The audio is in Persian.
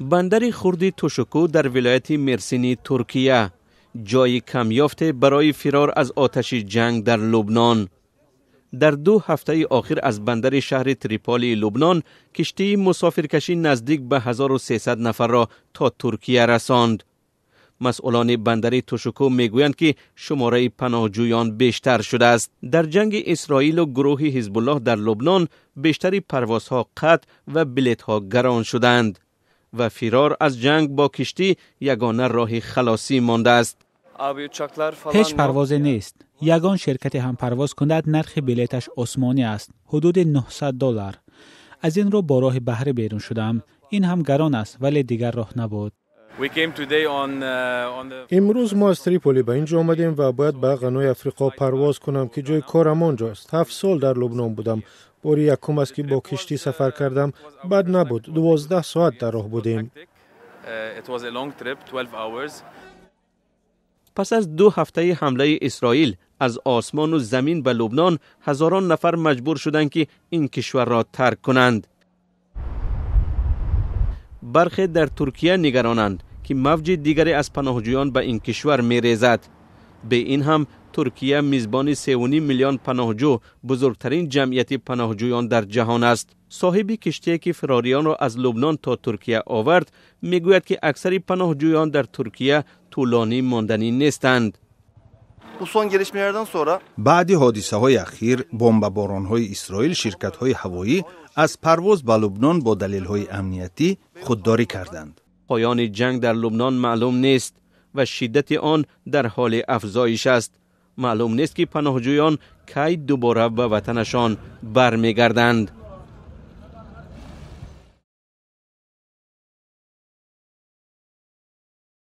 بندر خردی توشکو در ولایت مرسینی ترکیه جای کمیافته برای فرار از آتش جنگ در لبنان در دو هفته آخر از بندر شهر تریپالی لبنان کشتی مسافرکشی نزدیک به 1300 نفر را تا ترکیه رساند مسئولان بندر توشکو میگویند که شماره پناهجویان بیشتر شده است در جنگ اسرائیل و گروه حزب الله در لبنان بیشتری پروازها قطع و بلیت ها گران شدند و فرار از جنگ با کشتی یگانه راه خلاصی مانده است. هیچ پرواز نیست. یگان شرکت هم پرواز کند نرخ بلیتش آسمانی است. حدود 900 دلار. از این رو با راه بهره بیرون شدم. این هم گران است ولی دیگر راه نبود. Uh, امروز ما از تریپولی به اینجا آمدیم و باید به غنای افریقا پرواز کنم که جای کارم آنجاست هفت سال در لبنان بودم باری یکم است که با کشتی سفر کردم بد نبود دوازده ساعت در راه بودیم uh, پس از دو هفته حمله اسرائیل از آسمان و زمین به لبنان هزاران نفر مجبور شدند که این کشور را ترک کنند برخی در ترکیه نگرانند که موج دیگری از پناهجویان به این کشور میریزد به این هم ترکیه میزبان 3.5 میلیون پناهجو بزرگترین جمعیت پناهجویان در جهان است صاحب کشتی که فراریان را از لبنان تا ترکیه آورد میگوید که اکثر پناهجویان در ترکیه طولانی ماندنی نیستند بعدی حادثه های اخیر بمب باران های اسرائیل شرکت های هوایی از پرواز به لبنان با دلیل های امنیتی خودداری کردند پایان جنگ در لبنان معلوم نیست و شدت آن در حال افزایش است معلوم نیست که پناهجویان کی دوباره به وطنشان برمیگردند